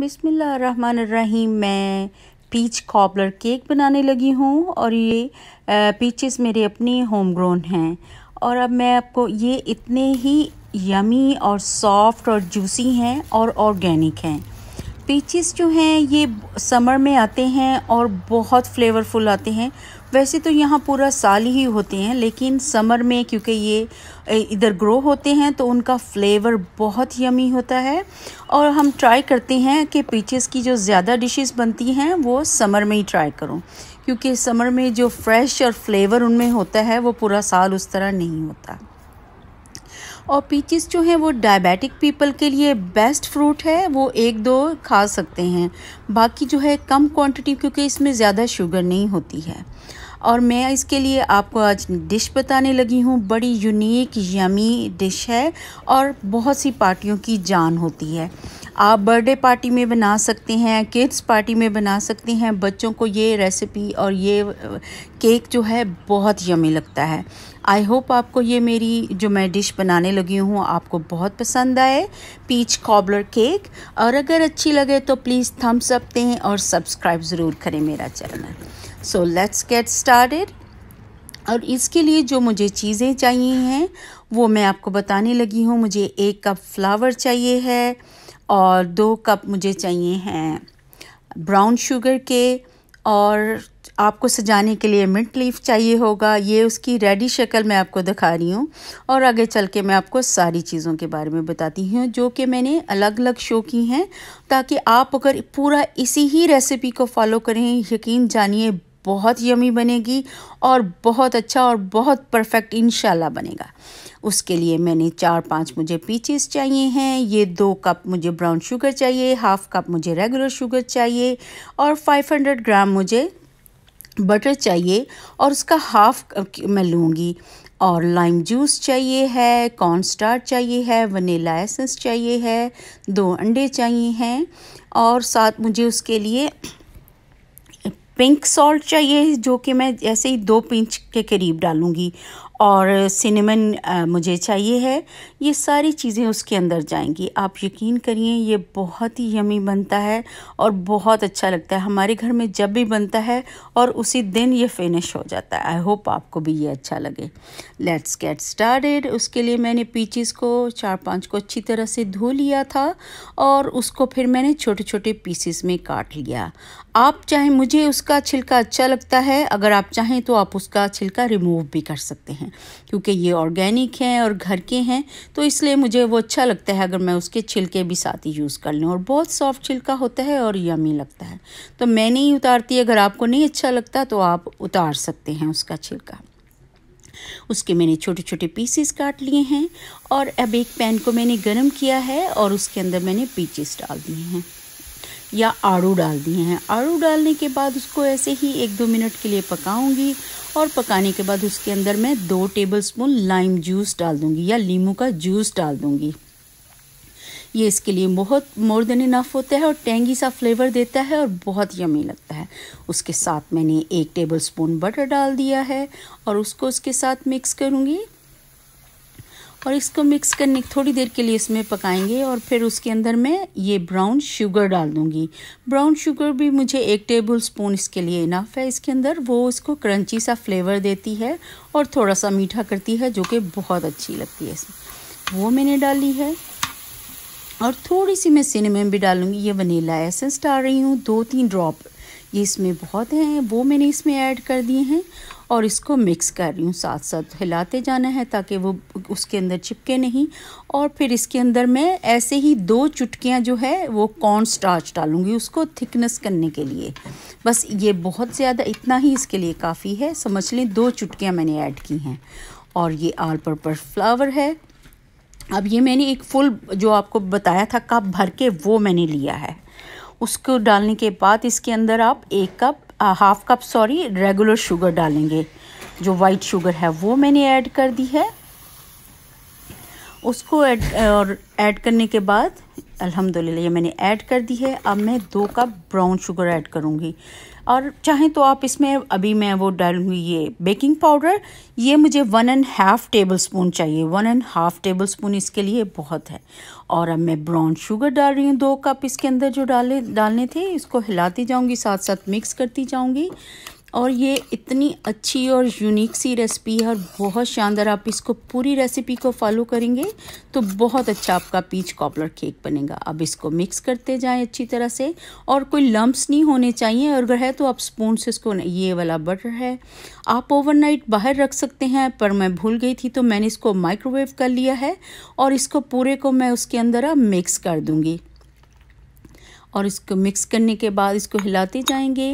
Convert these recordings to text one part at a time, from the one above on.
बिसमीम मैं peach cobbler cake बनाने लगी हूँ और ये पीचेस मेरे अपने होम ग्रोन हैं और अब मैं आपको ये इतने ही यमी और सॉफ्ट और जूसी हैं और ऑर्गेनिक हैं पीचेस जो हैं ये समर में आते हैं और बहुत फ्लेवरफुल आते हैं वैसे तो यहाँ पूरा साल ही होते हैं लेकिन समर में क्योंकि ये इधर ग्रो होते हैं तो उनका फ्लेवर बहुत यमी होता है और हम ट्राई करते हैं कि पीचेस की जो ज़्यादा डिशेस बनती हैं वो समर में ही ट्राई करूँ क्योंकि समर में जो फ्रेश और फ्लेवर उनमें होता है वो पूरा साल उस तरह नहीं होता और पीचेस जो हैं वो डायबिटिक पीपल के लिए बेस्ट फ्रूट है वो एक दो खा सकते हैं बाकी जो है कम क्वांटिटी क्योंकि इसमें ज़्यादा शुगर नहीं होती है और मैं इसके लिए आपको आज डिश बताने लगी हूँ बड़ी यूनिक यमी डिश है और बहुत सी पार्टियों की जान होती है आप बर्थडे पार्टी में बना सकते हैं किड्स पार्टी में बना सकते हैं बच्चों को ये रेसिपी और ये केक uh, जो है बहुत यमी लगता है आई होप आपको ये मेरी जो मैं डिश बनाने लगी हूँ आपको बहुत पसंद आए पीच कॉबलर केक और अगर अच्छी लगे तो प्लीज़ थम्स अप दें और सब्सक्राइब ज़रूर करें मेरा channel so let's get started और इसके लिए जो मुझे चीज़ें चाहिए हैं वो मैं आपको बताने लगी हूँ मुझे एक कप फ्लावर चाहिए है और दो कप मुझे चाहिए हैं ब्राउन शुगर के और आपको सजाने के लिए मिंट लीफ चाहिए होगा ये उसकी रेडी शक्ल मैं आपको दिखा रही हूँ और आगे चल के मैं आपको सारी चीज़ों के बारे में बताती हूँ जो कि मैंने अलग अलग शो की हैं ताकि आप अगर पूरा इसी ही रेसिपी को फॉलो करें यकीन जानिए बहुत यमी बनेगी और बहुत अच्छा और बहुत परफेक्ट इनशाला बनेगा उसके लिए मैंने चार पांच मुझे पीचेस चाहिए हैं ये दो कप मुझे ब्राउन शुगर चाहिए हाफ़ कप मुझे रेगुलर शुगर चाहिए और 500 ग्राम मुझे बटर चाहिए और उसका हाफ मैं लूँगी और लाइम जूस चाहिए है कॉर्न स्टार चाहिए है वनीला एसेंस चाहिए है दो अंडे चाहिए हैं और साथ मुझे उसके लिए पिंक सॉल्ट चाहिए जो कि मैं ऐसे ही दो पिंच के करीब डालूँगी और सिनेमन मुझे चाहिए है ये सारी चीज़ें उसके अंदर जाएंगी आप यकीन करिए ये बहुत ही यमी बनता है और बहुत अच्छा लगता है हमारे घर में जब भी बनता है और उसी दिन ये फिनिश हो जाता है आई होप आपको भी ये अच्छा लगे लेट्स गेट स्टार्टेड उसके लिए मैंने पीचेस को चार पांच को अच्छी तरह से धो लिया था और उसको फिर मैंने छोटे छोटे पीसेस में काट लिया आप चाहें मुझे उसका छिलका अच्छा लगता है अगर आप चाहें तो आप उसका छिलका रिमूव भी कर सकते हैं हैं क्योंकि ये ऑर्गेनिक हैं और घर के हैं तो इसलिए मुझे वो अच्छा लगता है अगर मैं उसके छिलके भी साथ ही यूज़ कर लूँ और बहुत सॉफ्ट छिलका होता है और यमी लगता है तो मैं नहीं उतारती अगर आपको नहीं अच्छा लगता तो आप उतार सकते हैं उसका छिलका उसके मैंने छोटे छोटे पीसेस काट लिए हैं और अब एक पैन को मैंने गर्म किया है और उसके अंदर मैंने पीचेस डाल दिए हैं या आड़ू डाल दिए हैं आड़ू डालने के बाद उसको ऐसे ही एक दो मिनट के लिए पकाऊंगी और पकाने के बाद उसके अंदर मैं दो टेबलस्पून लाइम जूस डाल दूँगी या लीमू का जूस डाल दूँगी ये इसके लिए बहुत मोर देन इनफ होता है और टेंगी सा फ्लेवर देता है और बहुत यमी लगता है उसके साथ मैंने एक टेबल स्पून बटर डाल दिया है और उसको उसके साथ मिक्स करूँगी और इसको मिक्स करने थोड़ी देर के लिए इसमें पकाएंगे और फिर उसके अंदर मैं ये ब्राउन शुगर डाल दूँगी ब्राउन शुगर भी मुझे एक टेबल स्पून इसके लिए इनफ है इसके अंदर वो इसको क्रंची सा फ्लेवर देती है और थोड़ा सा मीठा करती है जो कि बहुत अच्छी लगती है इसमें वो मैंने डाली है और थोड़ी सी मैं सिनेमन भी डालूंगी ये वनीला एसेंस डाल रही हूँ दो तीन ड्रॉप ये इसमें बहुत हैं वो मैंने इसमें ऐड कर दिए हैं और इसको मिक्स कर रही हूँ साथ साथ हिलाते जाना है ताकि वो उसके अंदर चिपके नहीं और फिर इसके अंदर मैं ऐसे ही दो चुटकियाँ जो है वो कॉर्न स्टार्च डालूँगी उसको थिकनेस करने के लिए बस ये बहुत ज़्यादा इतना ही इसके लिए काफ़ी है समझ लें दो चुटकियाँ मैंने ऐड की हैं और ये आल पर्पज फ्लावर है अब ये मैंने एक फुल जो आपको बताया था कप भर के वो मैंने लिया है उसको डालने के बाद इसके अंदर आप एक cup half cup sorry regular sugar डालेंगे जो वाइट शुगर है वो मैंने ऐड कर दी है उसको ऐड और ऐड करने के बाद अल्हम्दुलिल्लाह ये मैंने ऐड कर दी है अब मैं दो कप ब्राउन शुगर ऐड करूँगी और चाहें तो आप इसमें अभी मैं वो डालूँगी ये बेकिंग पाउडर ये मुझे one and half tablespoon चाहिए one and half tablespoon इसके लिए बहुत है और अब मैं ब्राउन शुगर डाल रही हूँ दो कप इसके अंदर जो डाले डालने थे इसको हिलाती जाऊँगी साथ साथ मिक्स करती जाऊँगी और ये इतनी अच्छी और यूनिक सी रेसिपी है और बहुत शानदार आप इसको पूरी रेसिपी को फॉलो करेंगे तो बहुत अच्छा आपका पीच कॉपलर केक बनेगा अब इसको मिक्स करते जाएं अच्छी तरह से और कोई लम्ब्स नहीं होने चाहिए और अगर है तो आप स्पून से इसको ये वाला बटर है आप ओवरनाइट बाहर रख सकते हैं पर मैं भूल गई थी तो मैंने इसको माइक्रोवेव कर लिया है और इसको पूरे को मैं उसके अंदर अब मिक्स कर दूँगी और इसको मिक्स करने के बाद इसको हिलाते जाएंगे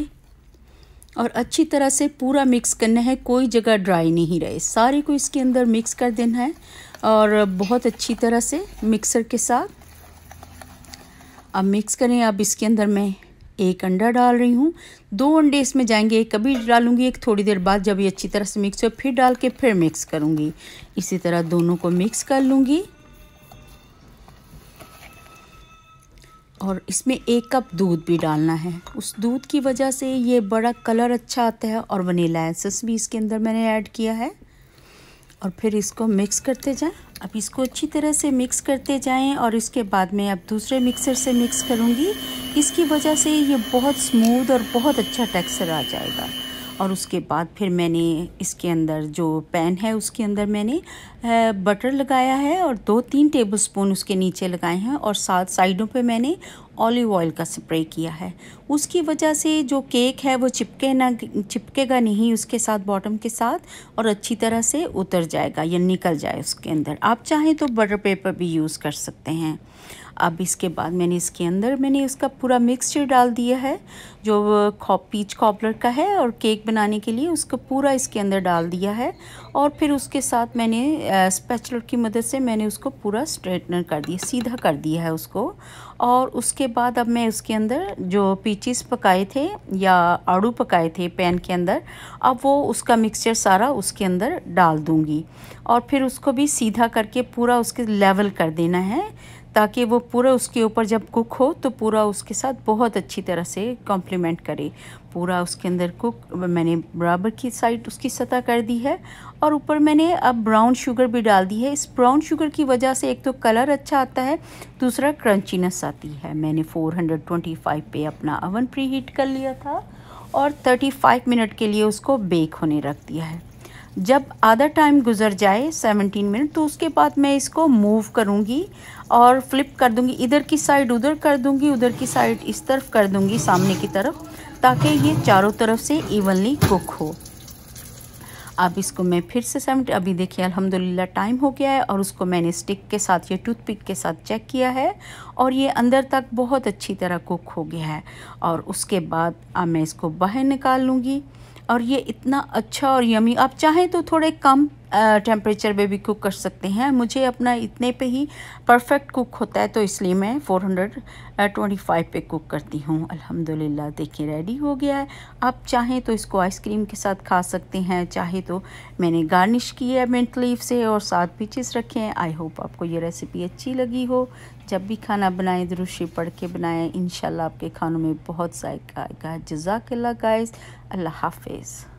और अच्छी तरह से पूरा मिक्स करना है कोई जगह ड्राई नहीं रहे सारे को इसके अंदर मिक्स कर देना है और बहुत अच्छी तरह से मिक्सर के साथ अब मिक्स करें अब इसके अंदर मैं एक अंडा डाल रही हूँ दो अंडे इसमें जाएंगे एक कभी डालूंगी एक थोड़ी देर बाद जब ये अच्छी तरह से मिक्स हो फिर डाल के फिर मिक्स करूँगी इसी तरह दोनों को मिक्स कर लूँगी और इसमें एक कप दूध भी डालना है उस दूध की वजह से ये बड़ा कलर अच्छा आता है और वनीला एसेंस भी इसके अंदर मैंने ऐड किया है और फिर इसको मिक्स करते जाएं अब इसको अच्छी तरह से मिक्स करते जाएं और इसके बाद में अब दूसरे मिक्सर से मिक्स करूँगी इसकी वजह से ये बहुत स्मूथ और बहुत अच्छा टेक्सचर आ जाएगा और उसके बाद फिर मैंने इसके अंदर जो पैन है उसके अंदर मैंने बटर लगाया है और दो तीन टेबल स्पून उसके नीचे लगाए हैं और साथ साइडों पे मैंने ऑलिव ऑयल का स्प्रे किया है उसकी वजह से जो केक है वो चिपके ना चिपकेगा नहीं उसके साथ बॉटम के साथ और अच्छी तरह से उतर जाएगा या निकल जाए उसके अंदर आप चाहें तो बटर पेपर भी यूज़ कर सकते हैं अब इसके बाद मैंने इसके अंदर मैंने उसका पूरा मिक्सचर डाल दिया है जो पीच कॉबलर का है और केक बनाने के लिए उसको पूरा इसके अंदर डाल दिया है और फिर उसके साथ मैंने स्पेचलर की मदद से मैंने उसको पूरा स्ट्रेटनर कर दिया सीधा कर दिया है उसको और उसके बाद अब मैं उसके अंदर जो पीचिस पकाए थे या आड़ू पकाए थे पैन के अंदर अब वो उसका मिक्सचर सारा उसके अंदर डाल दूँगी और फिर उसको भी सीधा करके पूरा उसके लेवल कर देना है ताकि वो पूरा उसके ऊपर जब कुक हो तो पूरा उसके साथ बहुत अच्छी तरह से कॉम्प्लीमेंट करे पूरा उसके अंदर कुक मैंने बराबर की साइड उसकी सतह कर दी है और ऊपर मैंने अब ब्राउन शुगर भी डाल दी है इस ब्राउन शुगर की वजह से एक तो कलर अच्छा आता है दूसरा क्रंचीनेस आती है मैंने 425 पे अपना अवन प्री हीट कर लिया था और 35 मिनट के लिए उसको बेक होने रख दिया है जब आधा टाइम गुजर जाए 17 मिनट तो उसके बाद मैं इसको मूव करूँगी और फ्लिप कर दूँगी इधर की साइड उधर कर दूँगी उधर की साइड इस तरफ कर दूँगी सामने की तरफ ताकि ये चारों तरफ से इवनली कुक हो अब इसको मैं फिर से सेवेंट अभी देखिए अल्हम्दुलिल्लाह टाइम हो गया है और उसको मैंने स्टिक के साथ या टूथपिक के साथ चेक किया है और ये अंदर तक बहुत अच्छी तरह कुक हो गया है और उसके बाद अब मैं इसको बाहर निकाल लूँगी और ये इतना अच्छा और यमी आप चाहें तो थोड़े कम टेम्परेचर पे भी कुक कर सकते हैं मुझे अपना इतने पे ही परफेक्ट कुक होता है तो इसलिए मैं 425 पे कुक करती हूँ अल्हम्दुलिल्लाह देखिए रेडी हो गया है आप चाहें तो इसको आइसक्रीम के साथ खा सकते हैं चाहे तो मैंने गार्निश की है मिंट लीव से और साथ पीचेस रखे हैं आई होप आपको ये रेसिपी अच्छी लगी हो जब भी खाना बनाएं दुरुशी पढ़ के बनाएं इन आपके खानों में बहुत जायका आएगा जजाकल्ला गाइस अल्लाह हाफिज़